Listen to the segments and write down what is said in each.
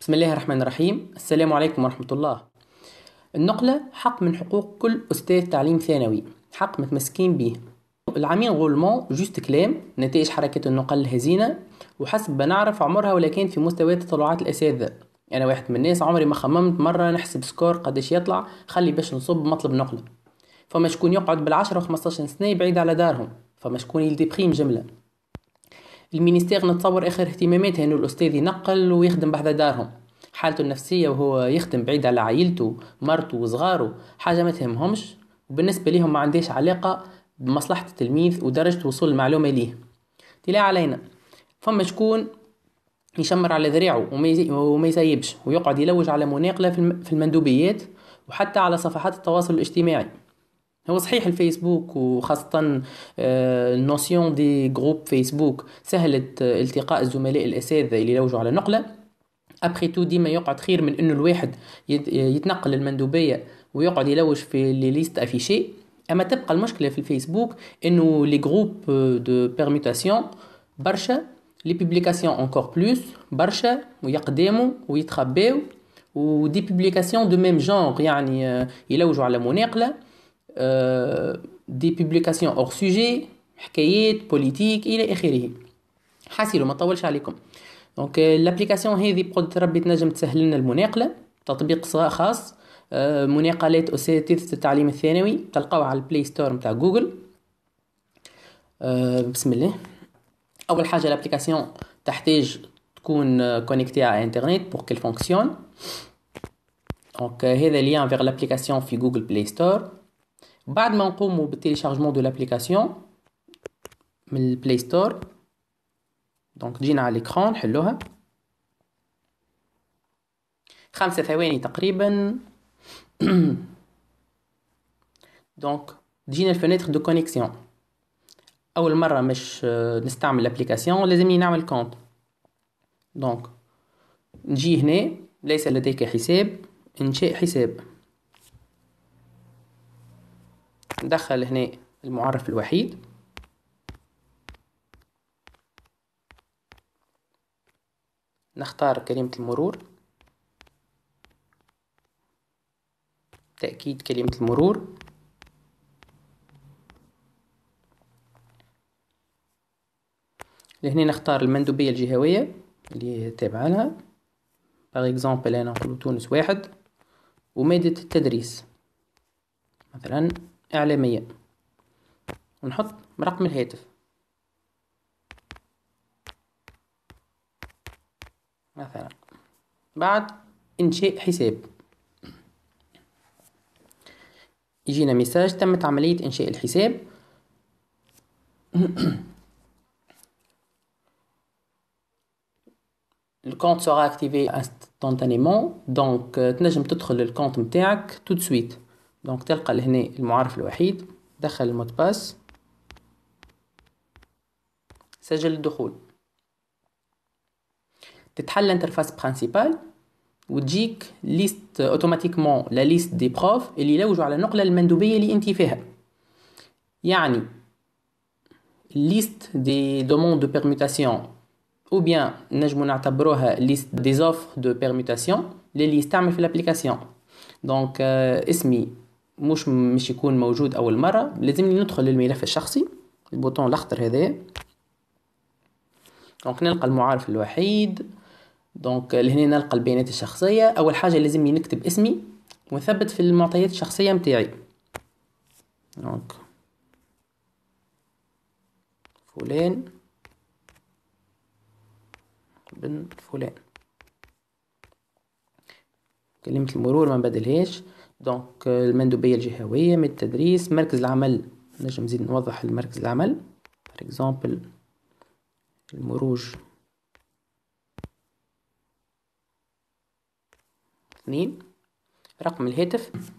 بسم الله الرحمن الرحيم السلام عليكم ورحمة الله النقلة حق من حقوق كل أستاذ تعليم ثانوي حق متمسكين به العامين غولمون جوست كلام نتائج حركة النقل الهزينة وحسب ما نعرف عمرها ولا كان في مستوى تطلعات الأساتذة أنا واحد من الناس عمري ما خممت مرة نحسب سكور قداش يطلع خلي باش نصب مطلب نقلة فما شكون يقعد بالعشرة وخمستاشر سنة بعيد على دارهم فما شكون يلدي بخيم جملة المينيستير نتصور اخر اهتماماته انه الاستاذ ينقل ويخدم بحذا دارهم حالته النفسية وهو يخدم بعيد على عائلته مرته وصغاره حاجة ما تهمهمش وبالنسبة ليهم ما عندهاش علاقة بمصلحة التلميذ ودرجة وصول المعلومة ليه تلا علينا فما شكون يشمر على ذريعه وما يسيبش ويقعد يلوج على مناقلة في المندوبيات وحتى على صفحات التواصل الاجتماعي هو صحيح الفيسبوك وخاصة آه، النوسيون دي جروب فيسبوك سهلت آه، التقاء الزملاء الأساتذة اللي لوجوا على نقلة ابخي تو ديما يقعد خير من انه الواحد آه، يتنقل للمندوبيه ويقعد يلوج في لي ليست افيشي اما تبقى المشكله في الفيسبوك انه لي جروب دو بيرميتاسيون برشا لي بيبليكاسيون أنكور بلوس برشا ويقدموا ويتخباو ودي بيبليكاسيون دو ميم جونغ يعني يلوجوا على مناقله آه، دي بوبليكاسيون اور سوجي حكايات بوليتيك الى اخره حاسيلو ما طولش عليكم دونك لابليكاسيون آه، هذه بقدرة ربي تنجم تسهل لنا المناقله تطبيق خاص آه، مناقلات اساتذه التعليم الثانوي تلقاوه على البلاي ستور نتاع جوجل بسم الله اول حاجه لابليكاسيون تحتاج تكون كونيكتي على انترنت بور كيل فونكسيون دونك هذا ليان فيغ لابليكاسيون في جوجل بلاي ستور Badman pour le téléchargement de l'application, le Play Store. Donc, j'ai l'écran, hello. Comme je l'ai fait, j'ai Donc, j'ai une fenêtre de connexion. Je vais installer l'application, je vais mettre mon compte. Donc, j'ai dit, laissez-le dire que je l'ai reçu, je l'ai ندخل هنا المعرف الوحيد نختار كلمة المرور تأكيد كلمة المرور لهنا نختار المندوبية الجهوية اللي تابعة لها باغ اكزومبل انا نقولو تونس واحد ومادة التدريس مثلا إعلامية ونحط رقم الهاتف مثلا بعد إنشاء حساب يجينا ميساج تمت عملية إنشاء الحساب الكونت sera activé instantanément donc euh, تنجم تدخل للكونت متاعك tout de suite دونك تلقى لهنا المعرف الوحيد دخل المود باس سجل الدخول تتحل الانترفاس برينسيبال وتجيك ليست اوتوماتيكمون لا ليست دي بروف اللي يلوجوا على النقله المندوبيه اللي انت فيها يعني ليست دي دوموند دو بيرموتاسيون او بيان نجمو نعتبروها ليست دي زوفر دو بيرموتاسيون اللي يستعمل في لابليكاسيون دونك آه، اسمي مش مش يكون موجود اول مره لازمني ندخل للملف الشخصي البوطون الاخضر هذا دونك نلقى المعارف الوحيد دونك لهنا نلقى البيانات الشخصيه اول حاجه لازمني نكتب اسمي ونثبت في المعطيات الشخصيه متاعي دونك فلان بن فلان كلمة المرور ما نبدلهاش دونك euh, المندوبية الجهوية من التدريس مركز العمل نجم نزيد نوضح المركز العمل فور اكزومبل المروج اثنين رقم الهاتف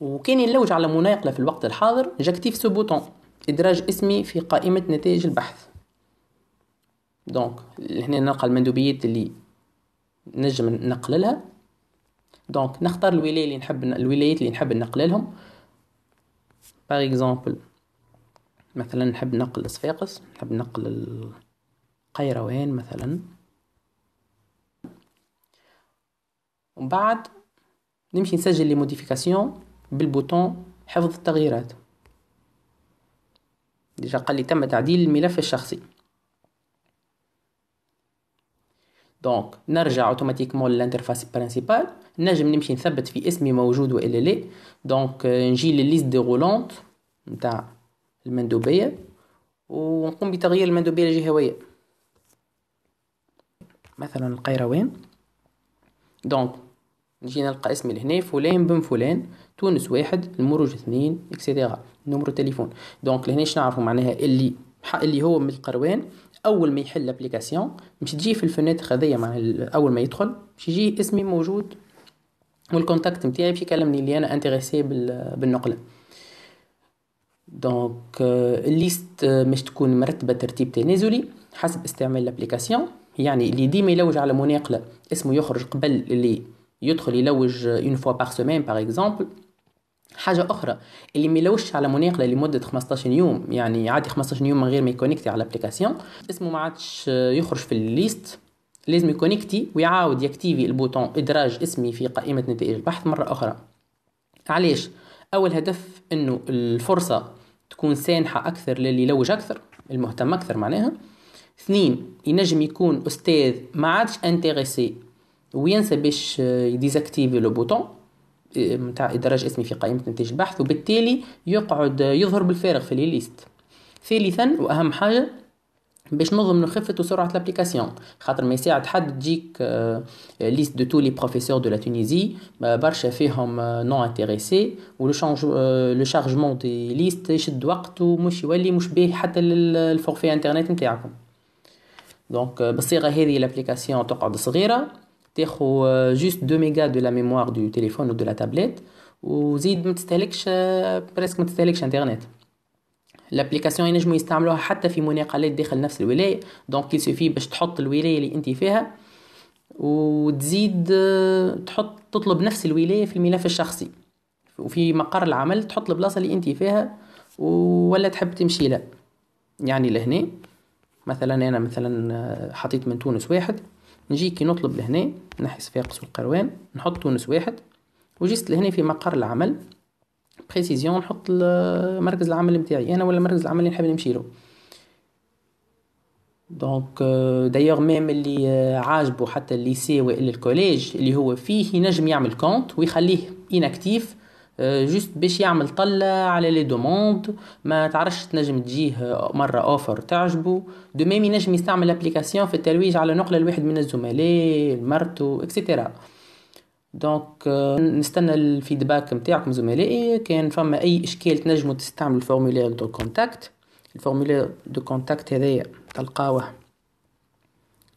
وكان نلوج على مناقلة في الوقت الحاضر جاكتيف سو بوتون إدراج اسمي في قائمة نتائج البحث دونك هنا نلقى المندوبيات اللي نجم نقللها دونك نختار الولايه اللي نحب الولايات اللي نحب نقل لهم باغ اكزومبل مثلا نحب نقل صفاقس نحب نقل القيروان مثلا ومن بعد نمشي نسجل لي موديفيكاسيون بالبوتون حفظ التغييرات ديجا قال لي تم تعديل الملف الشخصي دونك نرجع اوتوماتيكمون للانترفاس برينسيبال نجم نمشي نثبت في اسمي موجود والا لا دونك euh, نجي دي ديغولونت نتاع المندوبيه ونقوم بتغيير المندوبيه الجهويه مثلا القيروان دونك نجي نلقى اسمي لهنا فلان بن فلان تونس واحد المروج اثنين اكسيتيرا نمرو تليفون دونك لهنا شنو نعرفو معناها اللي اللي هو من القروان اول ما يحل الابليكاسيون مش تجي في الفنات هذيا مع اول ما يدخل مش يجي اسمي موجود والكونتاكت نتاعي باش يكلمني اللي انا انتريسي بالنقله دونك الليست euh, euh, مش تكون مرتبه ترتيب تنازلي حسب استعمال الابليكاسيون يعني اللي ديما يلوج على مناقله اسمه يخرج قبل اللي يدخل يلوج اون فوا باغ سيمين باغ اكزومبل حاجة أخرى اللي ميلوش على مناقلة لمدة 15 يوم يعني عادي 15 يوم من غير ما يكونكتي على الابليكاسيون اسمه ما عادش يخرج في الليست لازم يكونكتي ويعاود يكتيفي البوتون إدراج اسمي في قائمة نتائج البحث مرة أخرى علاش أول هدف إنه الفرصة تكون سانحة أكثر للي يلوج أكثر المهتم أكثر معناها اثنين ينجم يكون أستاذ ما عادش انتغسي وينسى باش يديزاكتيفي لو بوتون نتاع ادراج اسمي في قائمه نتائج البحث وبالتالي يقعد يظهر بالفارغ في الليست ثالثا واهم حاجه باش نظم من خفه سرعة الابليكاسيون خاطر ما يساعد حد تجيك آه، ليست دو تو لي بروفيسور دو لا تونيزي برشا فيهم نون انتريسي لو شانج لو شارجمون دي ليست يشد وقت ومش يولي مش باهي حتى للفورفي انترنت نتاعكم دونك آه، بالصيغه هذه الابليكاسيون تقعد صغيره تاخو جوست 2 ميجا دو لا ميموار دو تليفون ودو لا تابليت وزيد ما تستهلكش بريسك ما تستهلكش انترنت لابليكاسيون ينجموا يستعملوها حتى في مناقلات داخل نفس الولايه دونك كي سوفي باش تحط الولايه اللي انت فيها وتزيد تحط تطلب نفس الولايه في الملف الشخصي وفي مقر العمل تحط البلاصه اللي انت فيها ولا تحب تمشي لها يعني لهنا مثلا انا مثلا آه، حطيت من تونس واحد نجي كي نطلب لهنا نحي صفاقس والقروان نحط تونس واحد وجيست لهنا في مقر العمل بريسيزيون نحط مركز العمل نتاعي انا ولا مركز العمل اللي نحب نمشي له دونك دايوغ ميم اللي آه، عاجبه حتى الليسي والا الكوليج اللي هو فيه ينجم يعمل كونت ويخليه اناكتيف آه، جوست باش يعمل طلة على لي دوموند ما تعرفش تنجم تجيه مرة اوفر تعجبو دو ميم ينجم يستعمل ابليكاسيون في الترويج على نقلة لواحد من الزملاء مرتو اكسيتيرا دونك نستنى الفيدباك نتاعكم زملائي كان فما اي اشكال تنجموا تستعملوا الفورمولير دو كونتاكت الفورمولير دو كونتاكت هذايا تلقاوه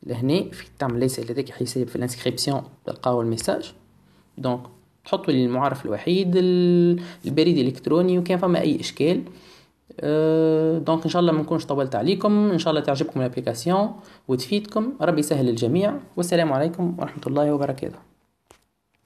لهنا في تعمل ليس لديك حساب في الانسكريبسيون تلقاو الميساج دونك تحطوا لي المعرف الوحيد البريد الالكتروني وكان فما اي اشكال أه، دونك ان شاء الله ما نكونش طولت عليكم ان شاء الله تعجبكم الابليكاسيون وتفيدكم ربي يسهل الجميع والسلام عليكم ورحمه الله وبركاته